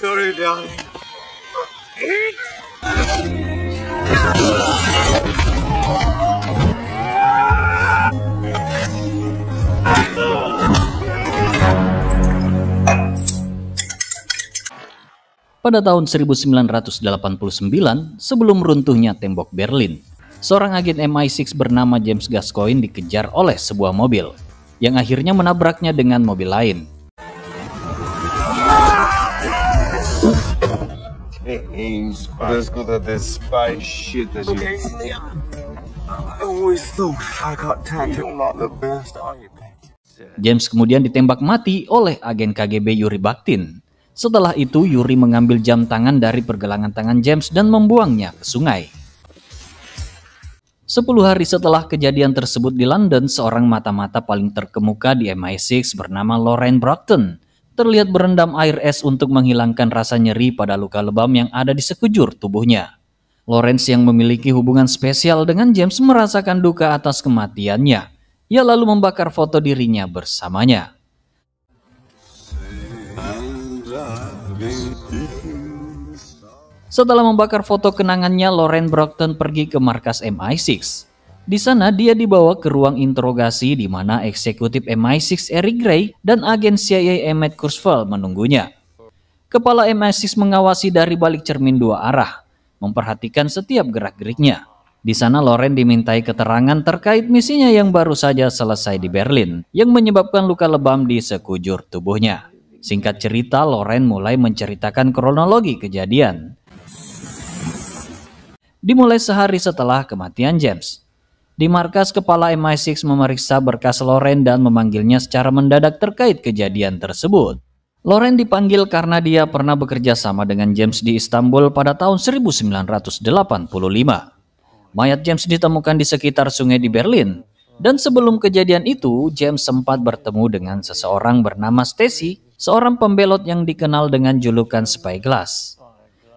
Sorry, darling. Pada tahun 1989, sebelum runtuhnya tembok Berlin, seorang agen MI6 bernama James Gascoigne dikejar oleh sebuah mobil, yang akhirnya menabraknya dengan mobil lain. James kemudian ditembak mati oleh agen KGB Yuri Baktin. Setelah itu, Yuri mengambil jam tangan dari pergelangan tangan James dan membuangnya ke sungai. Sepuluh hari setelah kejadian tersebut di London, seorang mata-mata paling terkemuka di MI6 bernama Lorraine Brockton terlihat berendam air es untuk menghilangkan rasa nyeri pada luka lebam yang ada di sekujur tubuhnya. Lawrence yang memiliki hubungan spesial dengan James merasakan duka atas kematiannya. Ia lalu membakar foto dirinya bersamanya. Setelah membakar foto kenangannya, Lauren Brockton pergi ke markas MI6. Di sana dia dibawa ke ruang interogasi di mana eksekutif MI6 Eric Gray dan agen CIA Emmett Kurzweil menunggunya. Kepala MI6 mengawasi dari balik cermin dua arah, memperhatikan setiap gerak-geriknya. Di sana Loren dimintai keterangan terkait misinya yang baru saja selesai di Berlin, yang menyebabkan luka lebam di sekujur tubuhnya. Singkat cerita, Loren mulai menceritakan kronologi kejadian. Dimulai sehari setelah kematian James, di markas kepala MI6 memeriksa berkas Loren dan memanggilnya secara mendadak terkait kejadian tersebut. Loren dipanggil karena dia pernah bekerja sama dengan James di Istanbul pada tahun 1985. Mayat James ditemukan di sekitar sungai di Berlin. Dan sebelum kejadian itu, James sempat bertemu dengan seseorang bernama Stacy, seorang pembelot yang dikenal dengan julukan Spyglass.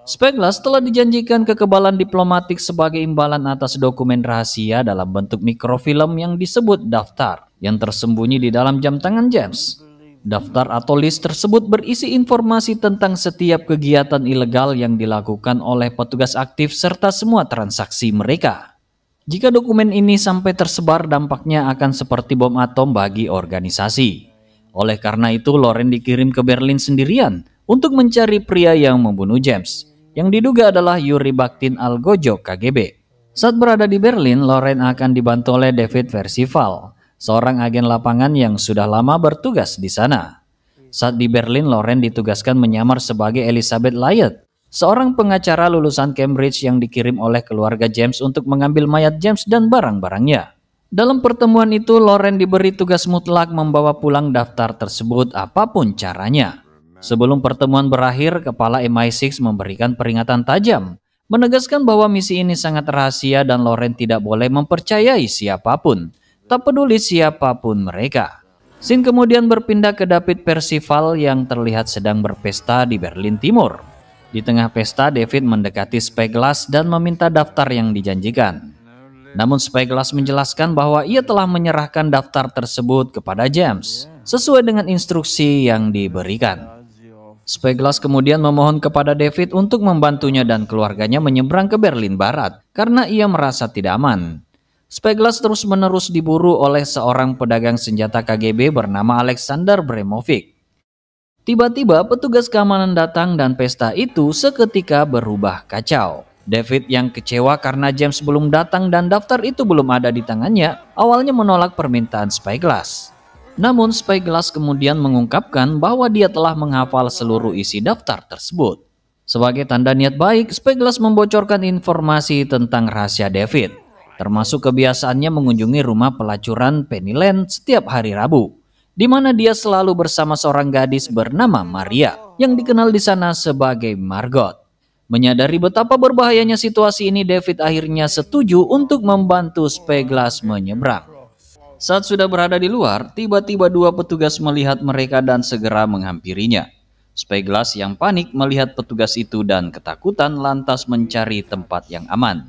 Spengler setelah dijanjikan kekebalan diplomatik sebagai imbalan atas dokumen rahasia dalam bentuk mikrofilm yang disebut daftar yang tersembunyi di dalam jam tangan James. Daftar atau list tersebut berisi informasi tentang setiap kegiatan ilegal yang dilakukan oleh petugas aktif serta semua transaksi mereka. Jika dokumen ini sampai tersebar dampaknya akan seperti bom atom bagi organisasi. Oleh karena itu Loren dikirim ke Berlin sendirian untuk mencari pria yang membunuh James yang diduga adalah Yuri Baktin Algojo KGB. Saat berada di Berlin, Loren akan dibantu oleh David Versival, seorang agen lapangan yang sudah lama bertugas di sana. Saat di Berlin, Loren ditugaskan menyamar sebagai Elizabeth Lyett, seorang pengacara lulusan Cambridge yang dikirim oleh keluarga James untuk mengambil mayat James dan barang-barangnya. Dalam pertemuan itu, Loren diberi tugas mutlak membawa pulang daftar tersebut apapun caranya. Sebelum pertemuan berakhir, kepala MI6 memberikan peringatan tajam, menegaskan bahwa misi ini sangat rahasia dan Loren tidak boleh mempercayai siapapun, tak peduli siapapun mereka. Sin kemudian berpindah ke David Percival yang terlihat sedang berpesta di Berlin Timur. Di tengah pesta, David mendekati Spyglass dan meminta daftar yang dijanjikan. Namun Spyglass menjelaskan bahwa ia telah menyerahkan daftar tersebut kepada James, sesuai dengan instruksi yang diberikan. Speglas kemudian memohon kepada David untuk membantunya dan keluarganya menyeberang ke Berlin Barat karena ia merasa tidak aman. Speglas terus-menerus diburu oleh seorang pedagang senjata KGB bernama Alexander Bremovic. Tiba-tiba petugas keamanan datang dan pesta itu seketika berubah kacau. David yang kecewa karena James belum datang dan daftar itu belum ada di tangannya, awalnya menolak permintaan Spyglass. Namun Spyglass kemudian mengungkapkan bahwa dia telah menghafal seluruh isi daftar tersebut. Sebagai tanda niat baik, Spyglass membocorkan informasi tentang rahasia David, termasuk kebiasaannya mengunjungi rumah pelacuran Pennyland setiap hari Rabu, di mana dia selalu bersama seorang gadis bernama Maria yang dikenal di sana sebagai Margot. Menyadari betapa berbahayanya situasi ini, David akhirnya setuju untuk membantu Spyglass menyeberang. Saat sudah berada di luar, tiba-tiba dua petugas melihat mereka dan segera menghampirinya. Speglas yang panik melihat petugas itu dan ketakutan lantas mencari tempat yang aman.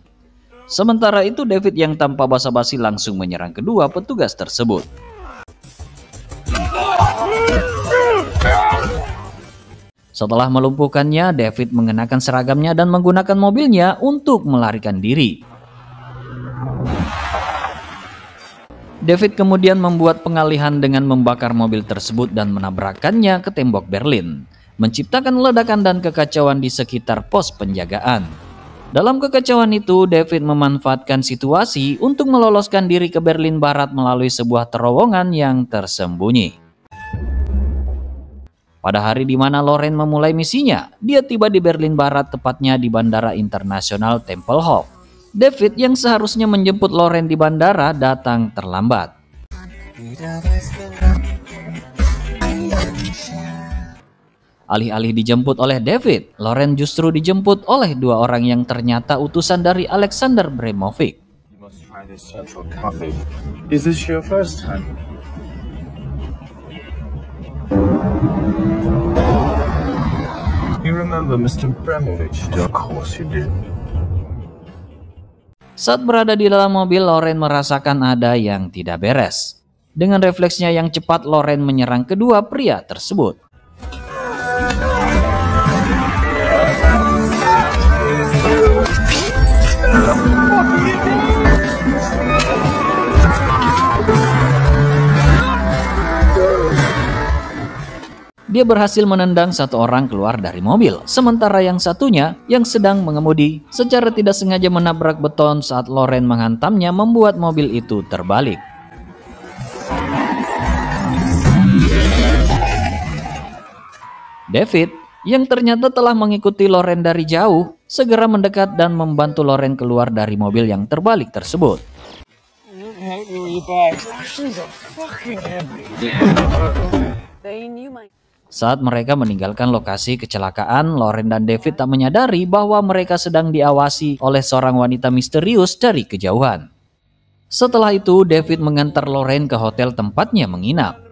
Sementara itu David yang tanpa basa-basi langsung menyerang kedua petugas tersebut. Setelah melumpuhkannya, David mengenakan seragamnya dan menggunakan mobilnya untuk melarikan diri. David kemudian membuat pengalihan dengan membakar mobil tersebut dan menabrakannya ke tembok Berlin, menciptakan ledakan dan kekacauan di sekitar pos penjagaan. Dalam kekacauan itu, David memanfaatkan situasi untuk meloloskan diri ke Berlin Barat melalui sebuah terowongan yang tersembunyi. Pada hari di mana Loren memulai misinya, dia tiba di Berlin Barat tepatnya di Bandara Internasional Tempelhof. David yang seharusnya menjemput Loren di bandara datang terlambat. Alih-alih dijemput oleh David, Loren justru dijemput oleh dua orang yang ternyata utusan dari Alexander Bremovic. You remember Mr. Bremovich? Of course you do. Saat berada di dalam mobil, Loren merasakan ada yang tidak beres. Dengan refleksnya yang cepat, Loren menyerang kedua pria tersebut. dia berhasil menendang satu orang keluar dari mobil. Sementara yang satunya, yang sedang mengemudi, secara tidak sengaja menabrak beton saat Loren menghantamnya membuat mobil itu terbalik. David, yang ternyata telah mengikuti Loren dari jauh, segera mendekat dan membantu Loren keluar dari mobil yang terbalik tersebut. They knew my saat mereka meninggalkan lokasi kecelakaan, Lauren dan David tak menyadari bahwa mereka sedang diawasi oleh seorang wanita misterius dari kejauhan. Setelah itu, David mengantar Lauren ke hotel tempatnya menginap.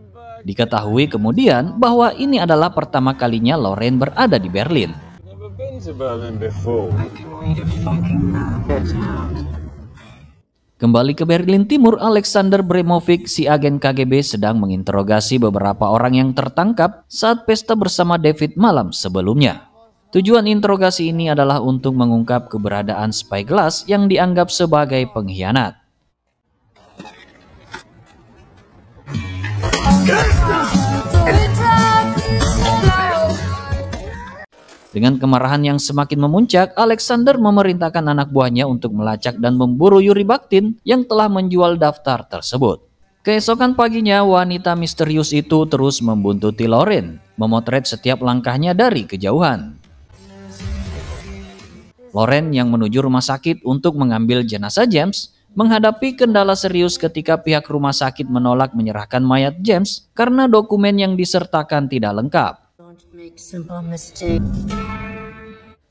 Diketahui kemudian bahwa ini adalah pertama kalinya Lauren berada di Berlin. Kembali ke Berlin Timur, Alexander Bremovic, si agen KGB sedang menginterogasi beberapa orang yang tertangkap saat pesta bersama David malam sebelumnya. Tujuan interogasi ini adalah untuk mengungkap keberadaan Spyglass yang dianggap sebagai pengkhianat. Dengan kemarahan yang semakin memuncak, Alexander memerintahkan anak buahnya untuk melacak dan memburu Yuri Baktin yang telah menjual daftar tersebut. Keesokan paginya, wanita misterius itu terus membuntuti Loren, memotret setiap langkahnya dari kejauhan. Loren yang menuju rumah sakit untuk mengambil jenazah James menghadapi kendala serius ketika pihak rumah sakit menolak menyerahkan mayat James karena dokumen yang disertakan tidak lengkap.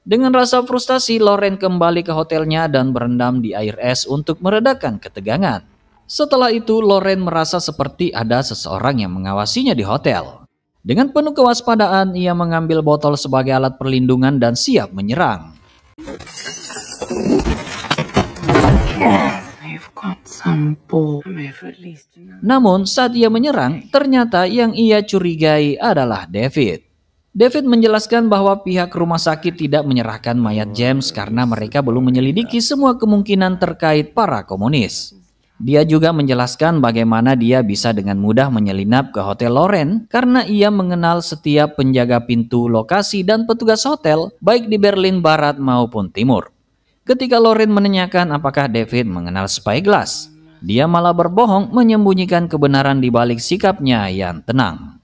Dengan rasa frustasi, Loren kembali ke hotelnya dan berendam di air es untuk meredakan ketegangan. Setelah itu, Loren merasa seperti ada seseorang yang mengawasinya di hotel. Dengan penuh kewaspadaan, ia mengambil botol sebagai alat perlindungan dan siap menyerang. Namun saat ia menyerang, ternyata yang ia curigai adalah David. David menjelaskan bahwa pihak rumah sakit tidak menyerahkan mayat James karena mereka belum menyelidiki semua kemungkinan terkait para komunis. Dia juga menjelaskan bagaimana dia bisa dengan mudah menyelinap ke Hotel Loren karena ia mengenal setiap penjaga pintu lokasi dan petugas hotel baik di Berlin Barat maupun Timur. Ketika Loren menanyakan apakah David mengenal Spyglass, dia malah berbohong menyembunyikan kebenaran di balik sikapnya yang tenang.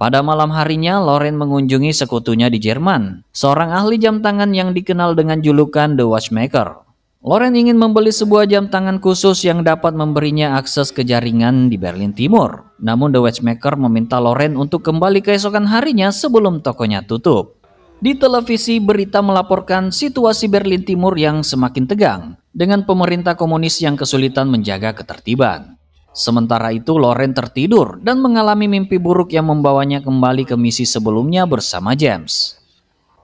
Pada malam harinya, Loren mengunjungi sekutunya di Jerman, seorang ahli jam tangan yang dikenal dengan julukan The Watchmaker. Loren ingin membeli sebuah jam tangan khusus yang dapat memberinya akses ke jaringan di Berlin Timur. Namun The Watchmaker meminta Loren untuk kembali keesokan harinya sebelum tokonya tutup. Di televisi, berita melaporkan situasi Berlin Timur yang semakin tegang dengan pemerintah komunis yang kesulitan menjaga ketertiban. Sementara itu Loren tertidur dan mengalami mimpi buruk yang membawanya kembali ke misi sebelumnya bersama James.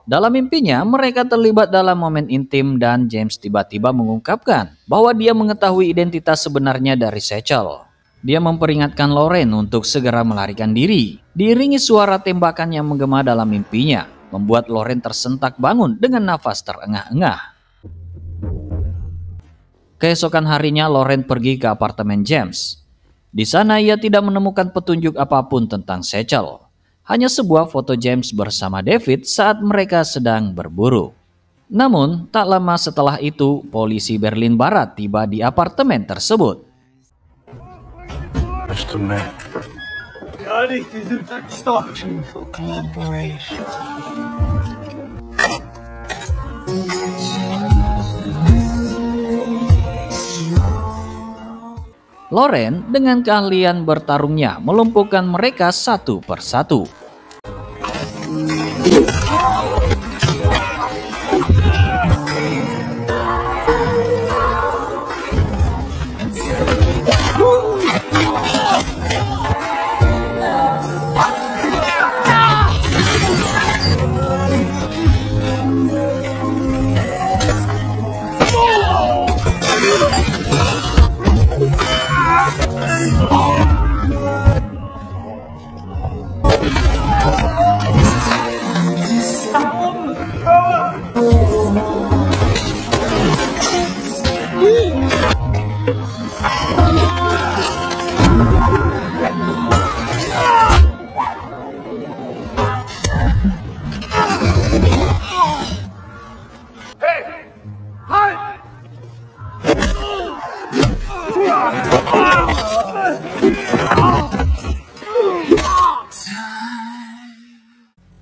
Dalam mimpinya, mereka terlibat dalam momen intim dan James tiba-tiba mengungkapkan bahwa dia mengetahui identitas sebenarnya dari Sechel. Dia memperingatkan Loren untuk segera melarikan diri, diiringi suara tembakan yang menggema dalam mimpinya, membuat Loren tersentak bangun dengan nafas terengah-engah. Keesokan harinya Loren pergi ke apartemen James. Di sana ia tidak menemukan petunjuk apapun tentang Sechel. Hanya sebuah foto James bersama David saat mereka sedang berburu. Namun, tak lama setelah itu, polisi Berlin Barat tiba di apartemen tersebut. Loren dengan keahlian bertarungnya melumpuhkan mereka satu per persatu.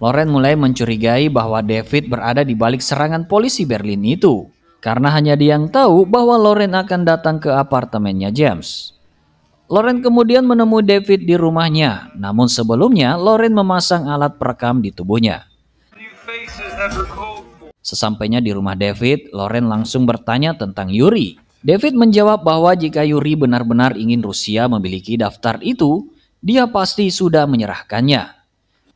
Loren mulai mencurigai bahwa David berada di balik serangan polisi Berlin itu. Karena hanya dia yang tahu bahwa Loren akan datang ke apartemennya James. Loren kemudian menemui David di rumahnya, namun sebelumnya Loren memasang alat perekam di tubuhnya. Sesampainya di rumah David, Loren langsung bertanya tentang Yuri. David menjawab bahwa jika Yuri benar-benar ingin Rusia memiliki daftar itu, dia pasti sudah menyerahkannya.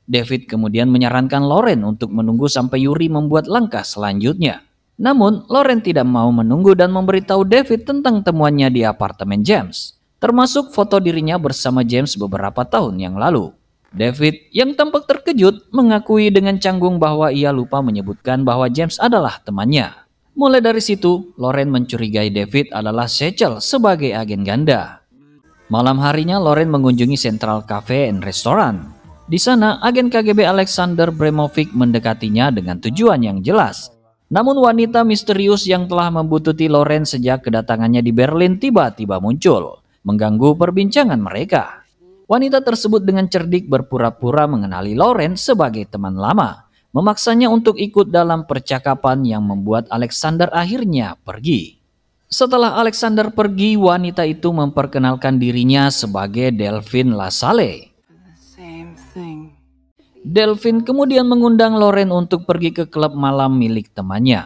David kemudian menyarankan Loren untuk menunggu sampai Yuri membuat langkah selanjutnya. Namun, Loren tidak mau menunggu dan memberitahu David tentang temuannya di apartemen James, termasuk foto dirinya bersama James beberapa tahun yang lalu. David yang tampak terkejut mengakui dengan canggung bahwa ia lupa menyebutkan bahwa James adalah temannya. Mulai dari situ, Loren mencurigai David adalah Sechel sebagai agen ganda. Malam harinya, Loren mengunjungi Central Cafe and Restaurant di sana, agen KGB Alexander Bremovic mendekatinya dengan tujuan yang jelas. Namun wanita misterius yang telah membututi Loren sejak kedatangannya di Berlin tiba-tiba muncul, mengganggu perbincangan mereka. Wanita tersebut dengan cerdik berpura-pura mengenali Loren sebagai teman lama, memaksanya untuk ikut dalam percakapan yang membuat Alexander akhirnya pergi. Setelah Alexander pergi, wanita itu memperkenalkan dirinya sebagai Delphine Lasalle, Delvin kemudian mengundang Loren untuk pergi ke klub malam milik temannya.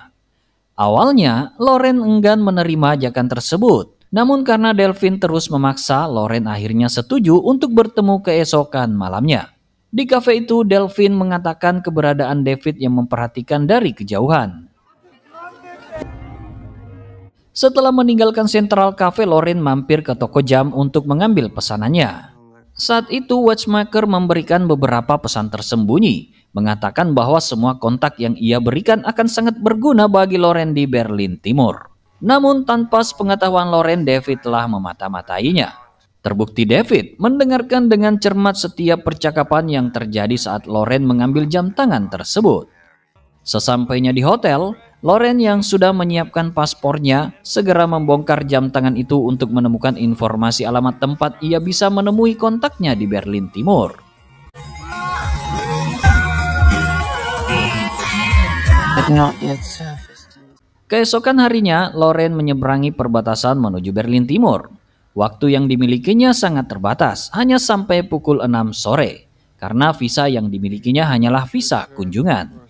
Awalnya, Loren enggan menerima ajakan tersebut. Namun karena Delvin terus memaksa, Loren akhirnya setuju untuk bertemu keesokan malamnya. Di kafe itu, Delvin mengatakan keberadaan David yang memperhatikan dari kejauhan. Setelah meninggalkan sentral Cafe, Loren mampir ke toko jam untuk mengambil pesanannya. Saat itu watchmaker memberikan beberapa pesan tersembunyi, mengatakan bahwa semua kontak yang ia berikan akan sangat berguna bagi Loren di Berlin Timur. Namun tanpa sepengetahuan Loren, David telah memata-matainya. Terbukti David mendengarkan dengan cermat setiap percakapan yang terjadi saat Loren mengambil jam tangan tersebut. Sesampainya di hotel, Loren yang sudah menyiapkan paspornya segera membongkar jam tangan itu untuk menemukan informasi alamat tempat ia bisa menemui kontaknya di Berlin Timur. Keesokan harinya, Loren menyeberangi perbatasan menuju Berlin Timur. Waktu yang dimilikinya sangat terbatas, hanya sampai pukul 6 sore, karena visa yang dimilikinya hanyalah visa kunjungan.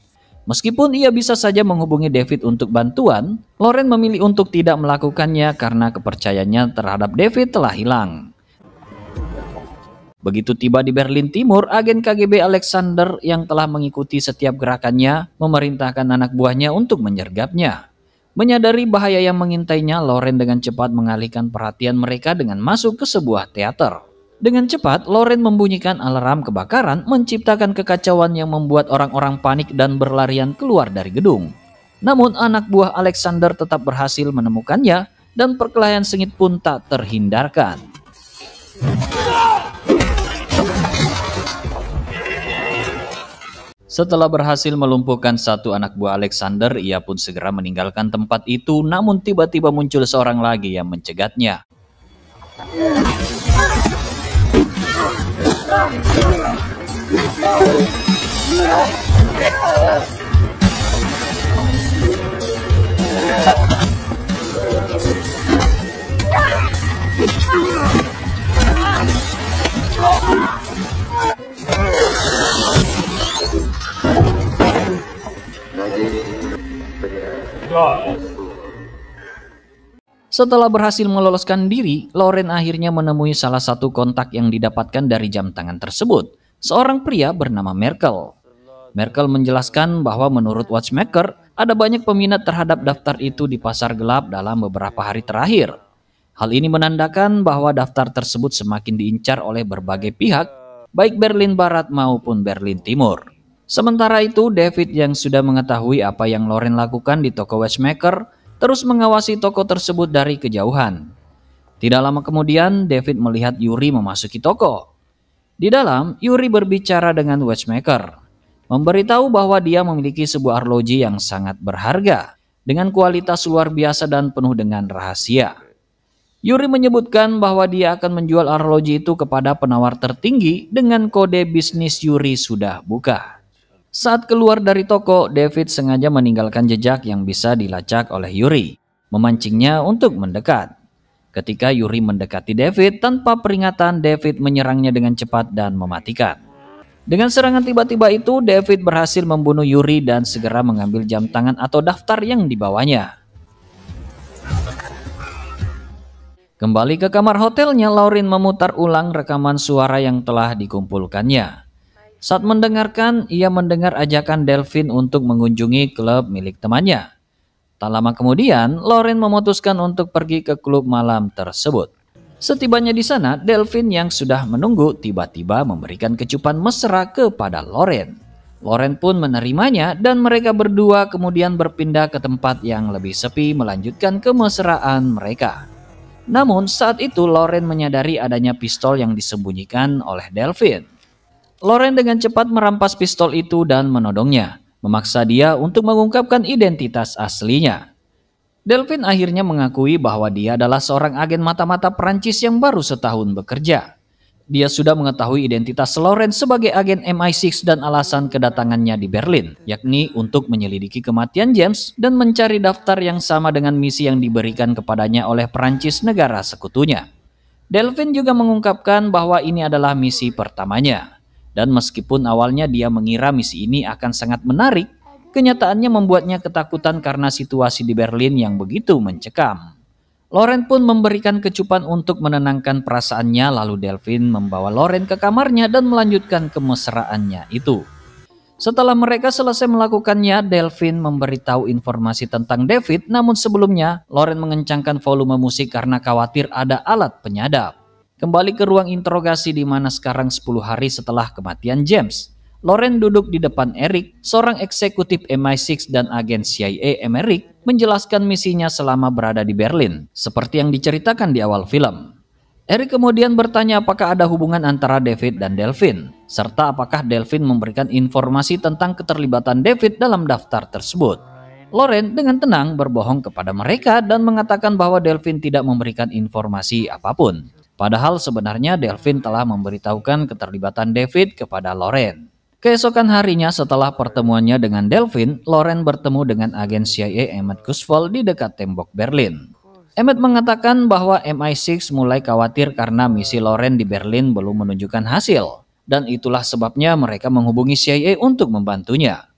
Meskipun ia bisa saja menghubungi David untuk bantuan, Loren memilih untuk tidak melakukannya karena kepercayaannya terhadap David telah hilang. Begitu tiba di Berlin Timur, agen KGB Alexander yang telah mengikuti setiap gerakannya memerintahkan anak buahnya untuk menyergapnya. Menyadari bahaya yang mengintainya, Loren dengan cepat mengalihkan perhatian mereka dengan masuk ke sebuah teater. Dengan cepat, Loren membunyikan alarm kebakaran, menciptakan kekacauan yang membuat orang-orang panik dan berlarian keluar dari gedung. Namun anak buah Alexander tetap berhasil menemukannya dan perkelahian sengit pun tak terhindarkan. Setelah berhasil melumpuhkan satu anak buah Alexander, ia pun segera meninggalkan tempat itu namun tiba-tiba muncul seorang lagi yang mencegatnya. God. Setelah berhasil meloloskan diri, Loren akhirnya menemui salah satu kontak yang didapatkan dari jam tangan tersebut, seorang pria bernama Merkel. Merkel menjelaskan bahwa menurut watchmaker, ada banyak peminat terhadap daftar itu di pasar gelap dalam beberapa hari terakhir. Hal ini menandakan bahwa daftar tersebut semakin diincar oleh berbagai pihak, baik Berlin Barat maupun Berlin Timur. Sementara itu, David yang sudah mengetahui apa yang Loren lakukan di toko watchmaker, terus mengawasi toko tersebut dari kejauhan. Tidak lama kemudian, David melihat Yuri memasuki toko. Di dalam, Yuri berbicara dengan watchmaker, memberitahu bahwa dia memiliki sebuah arloji yang sangat berharga, dengan kualitas luar biasa dan penuh dengan rahasia. Yuri menyebutkan bahwa dia akan menjual arloji itu kepada penawar tertinggi dengan kode bisnis Yuri sudah buka. Saat keluar dari toko, David sengaja meninggalkan jejak yang bisa dilacak oleh Yuri, memancingnya untuk mendekat. Ketika Yuri mendekati David tanpa peringatan, David menyerangnya dengan cepat dan mematikan. Dengan serangan tiba-tiba itu, David berhasil membunuh Yuri dan segera mengambil jam tangan atau daftar yang dibawanya. Kembali ke kamar hotelnya, Lauren memutar ulang rekaman suara yang telah dikumpulkannya. Saat mendengarkan, ia mendengar ajakan Delvin untuk mengunjungi klub milik temannya. Tak lama kemudian, Loren memutuskan untuk pergi ke klub malam tersebut. Setibanya di sana, Delvin yang sudah menunggu tiba-tiba memberikan kecupan mesra kepada Loren. Loren pun menerimanya dan mereka berdua kemudian berpindah ke tempat yang lebih sepi melanjutkan kemesraan mereka. Namun saat itu Loren menyadari adanya pistol yang disembunyikan oleh Delvin. Loren dengan cepat merampas pistol itu dan menodongnya, memaksa dia untuk mengungkapkan identitas aslinya. Delvin akhirnya mengakui bahwa dia adalah seorang agen mata-mata Perancis yang baru setahun bekerja. Dia sudah mengetahui identitas Loren sebagai agen MI6 dan alasan kedatangannya di Berlin, yakni untuk menyelidiki kematian James dan mencari daftar yang sama dengan misi yang diberikan kepadanya oleh Perancis negara sekutunya. Delvin juga mengungkapkan bahwa ini adalah misi pertamanya. Dan meskipun awalnya dia mengira misi ini akan sangat menarik, kenyataannya membuatnya ketakutan karena situasi di Berlin yang begitu mencekam. Loren pun memberikan kecupan untuk menenangkan perasaannya lalu Delvin membawa Loren ke kamarnya dan melanjutkan kemesraannya itu. Setelah mereka selesai melakukannya, Delvin memberitahu informasi tentang David namun sebelumnya Loren mengencangkan volume musik karena khawatir ada alat penyadap. Kembali ke ruang interogasi di mana sekarang 10 hari setelah kematian James. Loren duduk di depan Eric, seorang eksekutif MI6 dan agen CIA Emerick menjelaskan misinya selama berada di Berlin, seperti yang diceritakan di awal film. Eric kemudian bertanya apakah ada hubungan antara David dan Delvin, serta apakah Delvin memberikan informasi tentang keterlibatan David dalam daftar tersebut. Loren dengan tenang berbohong kepada mereka dan mengatakan bahwa Delvin tidak memberikan informasi apapun. Padahal sebenarnya Delvin telah memberitahukan keterlibatan David kepada Loren. Keesokan harinya setelah pertemuannya dengan Delvin, Loren bertemu dengan agen CIA Emmett Kusvold di dekat tembok Berlin. Emmett mengatakan bahwa MI6 mulai khawatir karena misi Loren di Berlin belum menunjukkan hasil. Dan itulah sebabnya mereka menghubungi CIA untuk membantunya.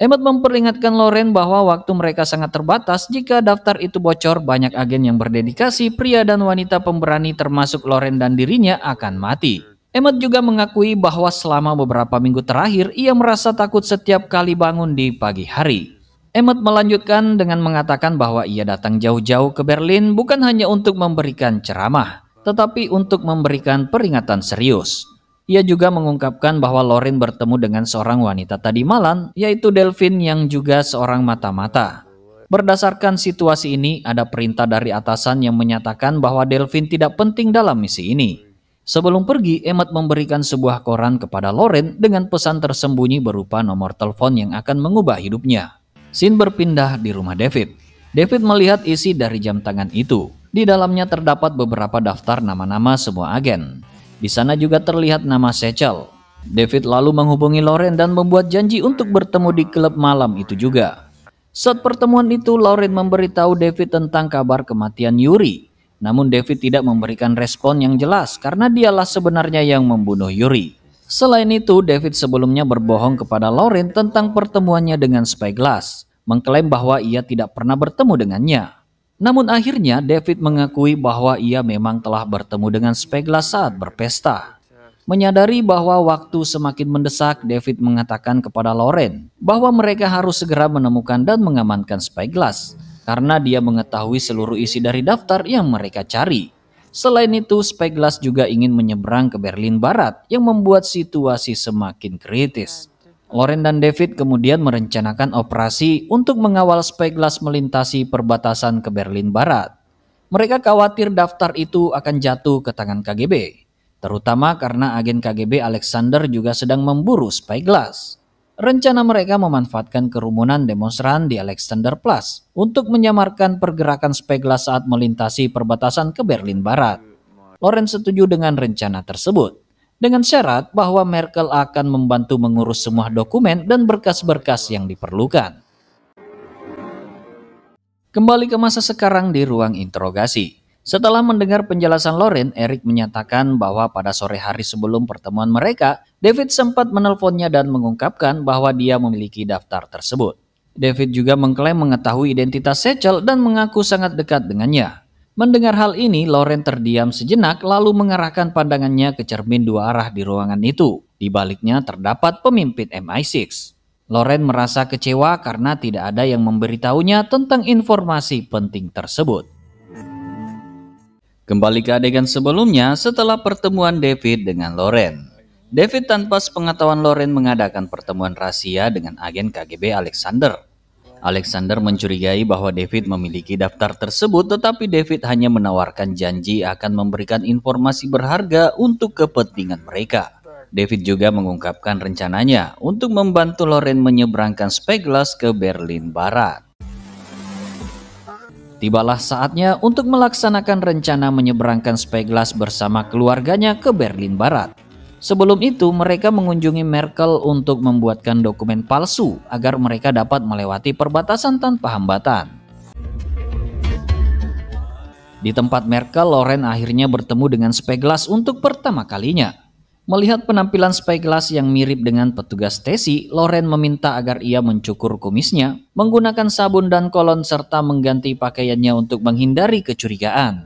Emmet memperingatkan Loren bahwa waktu mereka sangat terbatas jika daftar itu bocor banyak agen yang berdedikasi pria dan wanita pemberani termasuk Loren dan dirinya akan mati. Emmet juga mengakui bahwa selama beberapa minggu terakhir ia merasa takut setiap kali bangun di pagi hari. Emmet melanjutkan dengan mengatakan bahwa ia datang jauh-jauh ke Berlin bukan hanya untuk memberikan ceramah, tetapi untuk memberikan peringatan serius. Ia juga mengungkapkan bahwa Lorin bertemu dengan seorang wanita tadi malam, yaitu Delvin yang juga seorang mata-mata. Berdasarkan situasi ini, ada perintah dari atasan yang menyatakan bahwa Delvin tidak penting dalam misi ini. Sebelum pergi, Emmet memberikan sebuah koran kepada Loren dengan pesan tersembunyi berupa nomor telepon yang akan mengubah hidupnya. Sin berpindah di rumah David. David melihat isi dari jam tangan itu. Di dalamnya terdapat beberapa daftar nama-nama semua agen. Di sana juga terlihat nama Sechel. David lalu menghubungi Lauren dan membuat janji untuk bertemu di klub malam itu juga. Saat pertemuan itu, Lauren memberitahu David tentang kabar kematian Yuri. Namun David tidak memberikan respon yang jelas karena dialah sebenarnya yang membunuh Yuri. Selain itu, David sebelumnya berbohong kepada Lauren tentang pertemuannya dengan Spyglass, mengklaim bahwa ia tidak pernah bertemu dengannya. Namun akhirnya David mengakui bahwa ia memang telah bertemu dengan Spegla saat berpesta. Menyadari bahwa waktu semakin mendesak, David mengatakan kepada Loren bahwa mereka harus segera menemukan dan mengamankan Spyglass karena dia mengetahui seluruh isi dari daftar yang mereka cari. Selain itu, Spyglass juga ingin menyeberang ke Berlin Barat yang membuat situasi semakin kritis. Loren dan David kemudian merencanakan operasi untuk mengawal Spyglass melintasi perbatasan ke Berlin Barat. Mereka khawatir daftar itu akan jatuh ke tangan KGB, terutama karena agen KGB Alexander juga sedang memburu Spyglass. Rencana mereka memanfaatkan kerumunan demonstran di Alexander Plus untuk menyamarkan pergerakan Spyglass saat melintasi perbatasan ke Berlin Barat. Loren setuju dengan rencana tersebut dengan syarat bahwa Merkel akan membantu mengurus semua dokumen dan berkas-berkas yang diperlukan. Kembali ke masa sekarang di ruang interogasi. Setelah mendengar penjelasan Loren, Eric menyatakan bahwa pada sore hari sebelum pertemuan mereka, David sempat menelponnya dan mengungkapkan bahwa dia memiliki daftar tersebut. David juga mengklaim mengetahui identitas Sechel dan mengaku sangat dekat dengannya. Mendengar hal ini, Loren terdiam sejenak lalu mengarahkan pandangannya ke cermin dua arah di ruangan itu. Di baliknya terdapat pemimpin MI6. Loren merasa kecewa karena tidak ada yang memberitahunya tentang informasi penting tersebut. Kembali ke adegan sebelumnya setelah pertemuan David dengan Loren. David tanpa sepengetahuan Loren mengadakan pertemuan rahasia dengan agen KGB Alexander. Alexander mencurigai bahwa David memiliki daftar tersebut, tetapi David hanya menawarkan janji akan memberikan informasi berharga untuk kepentingan mereka. David juga mengungkapkan rencananya untuk membantu Loren menyeberangkan Speglas ke Berlin Barat. Tibalah saatnya untuk melaksanakan rencana menyeberangkan Speglas bersama keluarganya ke Berlin Barat. Sebelum itu, mereka mengunjungi Merkel untuk membuatkan dokumen palsu agar mereka dapat melewati perbatasan tanpa hambatan. Di tempat Merkel, Loren akhirnya bertemu dengan Speglas untuk pertama kalinya. Melihat penampilan Speglas yang mirip dengan petugas Tesi, Loren meminta agar ia mencukur kumisnya, menggunakan sabun dan kolon serta mengganti pakaiannya untuk menghindari kecurigaan.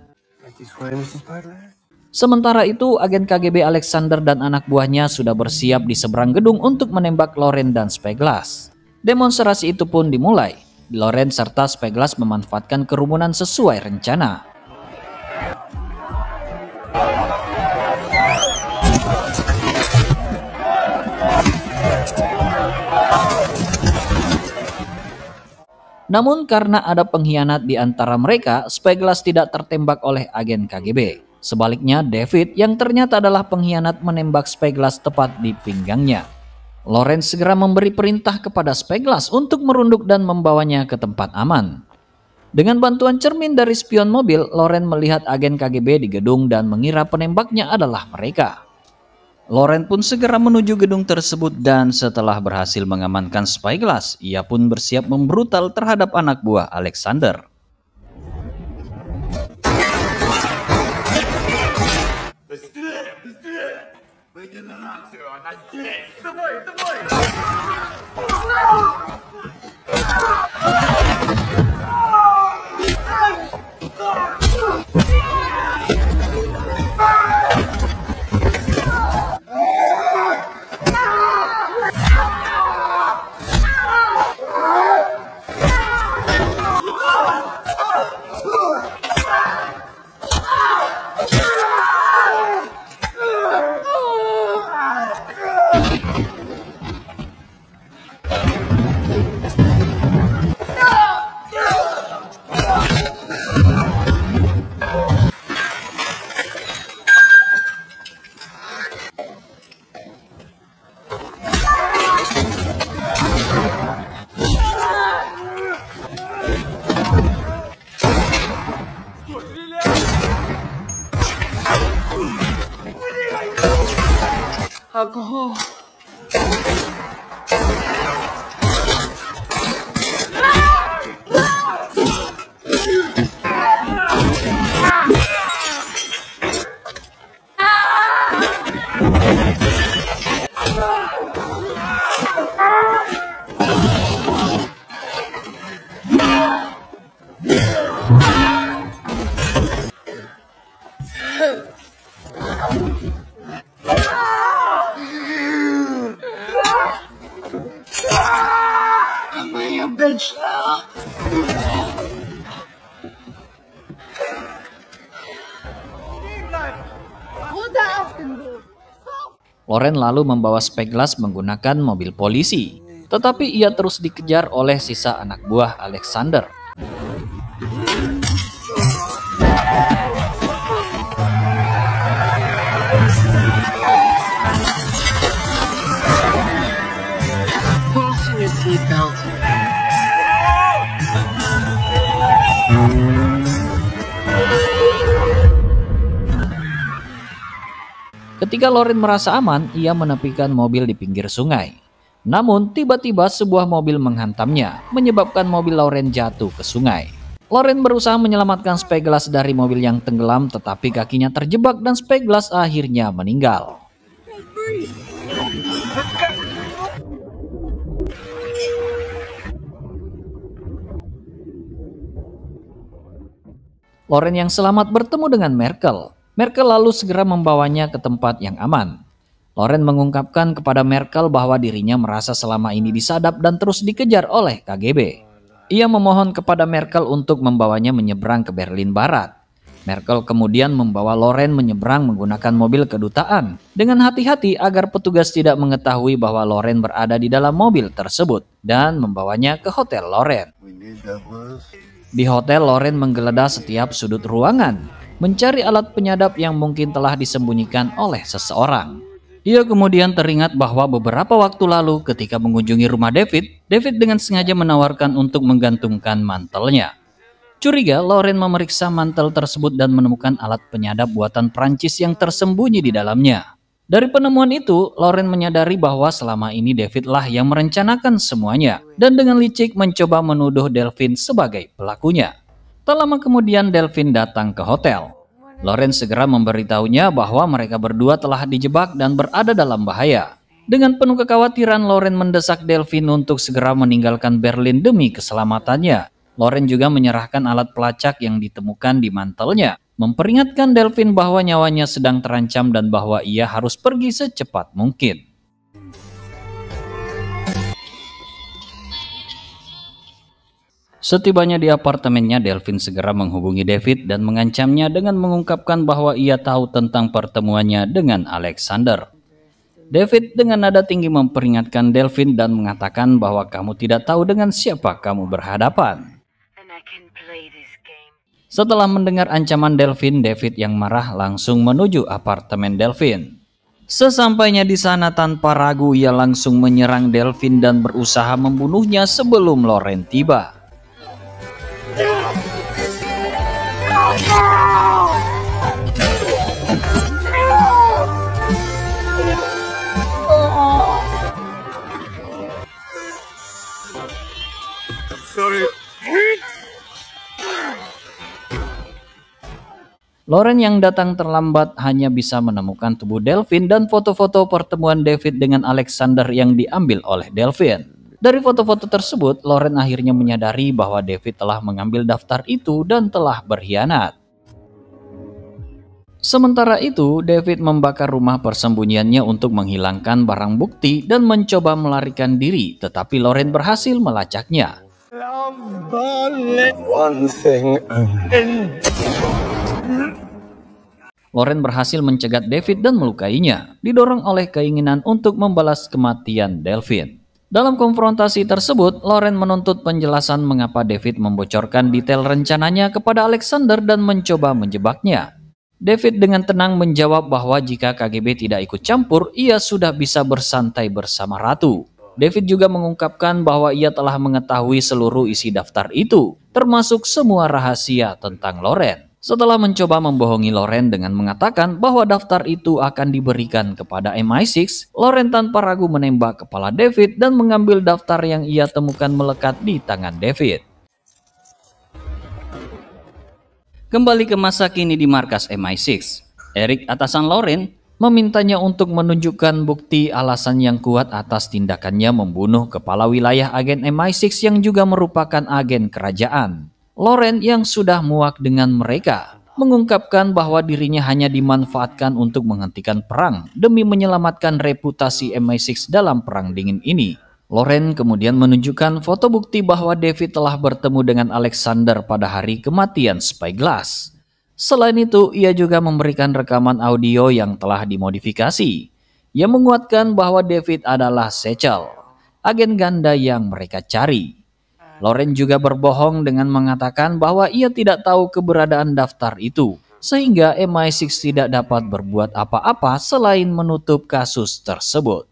Sementara itu, agen KGB Alexander dan anak buahnya sudah bersiap di seberang gedung untuk menembak Loren dan Speglas. Demonstrasi itu pun dimulai. Loren serta Speglas memanfaatkan kerumunan sesuai rencana. Namun karena ada pengkhianat di antara mereka, Speglas tidak tertembak oleh agen KGB. Sebaliknya, David yang ternyata adalah pengkhianat menembak Speglas tepat di pinggangnya. Lawrence segera memberi perintah kepada Speglas untuk merunduk dan membawanya ke tempat aman. Dengan bantuan cermin dari spion mobil, Loren melihat agen KGB di gedung dan mengira penembaknya adalah mereka. Loren pun segera menuju gedung tersebut dan setelah berhasil mengamankan Spyglass, ia pun bersiap membrutal terhadap anak buah Alexander. did an answer on. I did. The boy, the boy. Loren lalu membawa Speglas menggunakan mobil polisi. Tetapi ia terus dikejar oleh sisa anak buah Alexander Ketika Loren merasa aman, ia menepikan mobil di pinggir sungai. Namun, tiba-tiba sebuah mobil menghantamnya, menyebabkan mobil Loren jatuh ke sungai. Loren berusaha menyelamatkan Speglas dari mobil yang tenggelam tetapi kakinya terjebak dan Speglas akhirnya meninggal. Loren yang selamat bertemu dengan Merkel. Merkel lalu segera membawanya ke tempat yang aman. Loren mengungkapkan kepada Merkel bahwa dirinya merasa selama ini disadap dan terus dikejar oleh KGB. Ia memohon kepada Merkel untuk membawanya menyeberang ke Berlin Barat. Merkel kemudian membawa Loren menyeberang menggunakan mobil kedutaan dengan hati-hati agar petugas tidak mengetahui bahwa Loren berada di dalam mobil tersebut dan membawanya ke Hotel Loren. Di Hotel Loren menggeledah setiap sudut ruangan mencari alat penyadap yang mungkin telah disembunyikan oleh seseorang. Ia kemudian teringat bahwa beberapa waktu lalu ketika mengunjungi rumah David, David dengan sengaja menawarkan untuk menggantungkan mantelnya. Curiga, Lauren memeriksa mantel tersebut dan menemukan alat penyadap buatan Prancis yang tersembunyi di dalamnya. Dari penemuan itu, Lauren menyadari bahwa selama ini David lah yang merencanakan semuanya dan dengan licik mencoba menuduh Delvin sebagai pelakunya. Tak lama kemudian Delvin datang ke hotel. Lawrence segera memberitahunya bahwa mereka berdua telah dijebak dan berada dalam bahaya. Dengan penuh kekhawatiran, Loren mendesak Delvin untuk segera meninggalkan Berlin demi keselamatannya. Loren juga menyerahkan alat pelacak yang ditemukan di mantelnya, memperingatkan Delvin bahwa nyawanya sedang terancam dan bahwa ia harus pergi secepat mungkin. Setibanya di apartemennya, Delvin segera menghubungi David dan mengancamnya dengan mengungkapkan bahwa ia tahu tentang pertemuannya dengan Alexander. David dengan nada tinggi memperingatkan Delvin dan mengatakan bahwa kamu tidak tahu dengan siapa kamu berhadapan. Setelah mendengar ancaman Delvin, David yang marah langsung menuju apartemen Delvin. Sesampainya di sana tanpa ragu ia langsung menyerang Delvin dan berusaha membunuhnya sebelum Loren tiba. Loren yang datang terlambat hanya bisa menemukan tubuh Delvin dan foto-foto pertemuan David dengan Alexander yang diambil oleh Delvin. Dari foto-foto tersebut, Loren akhirnya menyadari bahwa David telah mengambil daftar itu dan telah berkhianat. Sementara itu, David membakar rumah persembunyiannya untuk menghilangkan barang bukti dan mencoba melarikan diri, tetapi Loren berhasil melacaknya. Loren berhasil mencegat David dan melukainya, didorong oleh keinginan untuk membalas kematian Delvin. Dalam konfrontasi tersebut, Loren menuntut penjelasan mengapa David membocorkan detail rencananya kepada Alexander dan mencoba menjebaknya. David dengan tenang menjawab bahwa jika KGB tidak ikut campur, ia sudah bisa bersantai bersama ratu. David juga mengungkapkan bahwa ia telah mengetahui seluruh isi daftar itu, termasuk semua rahasia tentang Loren setelah mencoba membohongi Loren dengan mengatakan bahwa daftar itu akan diberikan kepada MI6, Loren tanpa ragu menembak kepala David dan mengambil daftar yang ia temukan melekat di tangan David. Kembali ke masa kini di markas MI6, Eric atasan Loren memintanya untuk menunjukkan bukti alasan yang kuat atas tindakannya membunuh kepala wilayah agen MI6 yang juga merupakan agen kerajaan. Loren yang sudah muak dengan mereka mengungkapkan bahwa dirinya hanya dimanfaatkan untuk menghentikan perang demi menyelamatkan reputasi MI6 dalam perang dingin ini. Loren kemudian menunjukkan foto bukti bahwa David telah bertemu dengan Alexander pada hari kematian Spyglass. Selain itu, ia juga memberikan rekaman audio yang telah dimodifikasi, yang menguatkan bahwa David adalah Sechel, agen ganda yang mereka cari. Loren juga berbohong dengan mengatakan bahwa ia tidak tahu keberadaan daftar itu, sehingga MI6 tidak dapat berbuat apa-apa selain menutup kasus tersebut.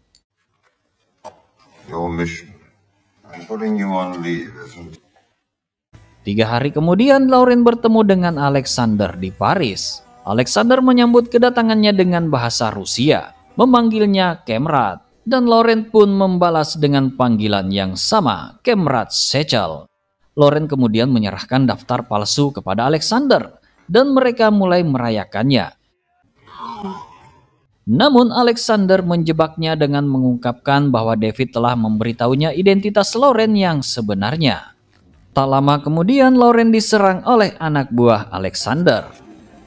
Tiga hari kemudian, Lauren bertemu dengan Alexander di Paris. Alexander menyambut kedatangannya dengan bahasa Rusia, memanggilnya Kemrat dan Loren pun membalas dengan panggilan yang sama, Kemrat Sechel. Loren kemudian menyerahkan daftar palsu kepada Alexander dan mereka mulai merayakannya. Namun Alexander menjebaknya dengan mengungkapkan bahwa David telah memberitahunya identitas Loren yang sebenarnya. Tak lama kemudian Loren diserang oleh anak buah Alexander.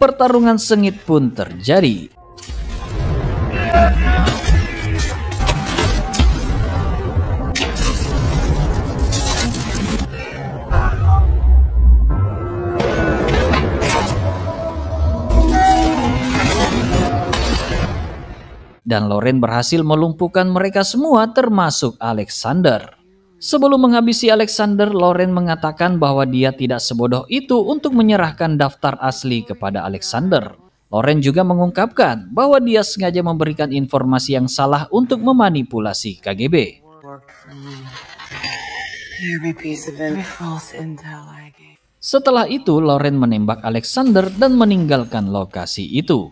Pertarungan sengit pun terjadi. dan Loren berhasil melumpuhkan mereka semua termasuk Alexander. Sebelum menghabisi Alexander, Loren mengatakan bahwa dia tidak sebodoh itu untuk menyerahkan daftar asli kepada Alexander. Loren juga mengungkapkan bahwa dia sengaja memberikan informasi yang salah untuk memanipulasi KGB. Setelah itu, Loren menembak Alexander dan meninggalkan lokasi itu.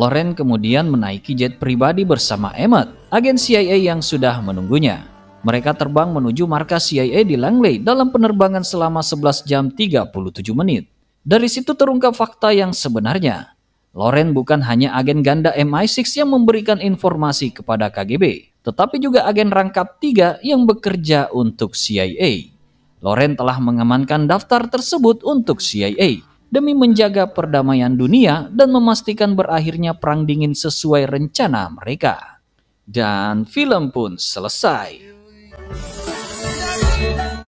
Loren kemudian menaiki jet pribadi bersama Emmet, agen CIA yang sudah menunggunya. Mereka terbang menuju markas CIA di Langley dalam penerbangan selama 11 jam 37 menit. Dari situ terungkap fakta yang sebenarnya. Loren bukan hanya agen ganda MI6 yang memberikan informasi kepada KGB, tetapi juga agen rangkap 3 yang bekerja untuk CIA. Loren telah mengamankan daftar tersebut untuk CIA demi menjaga perdamaian dunia dan memastikan berakhirnya perang dingin sesuai rencana mereka. Dan film pun selesai.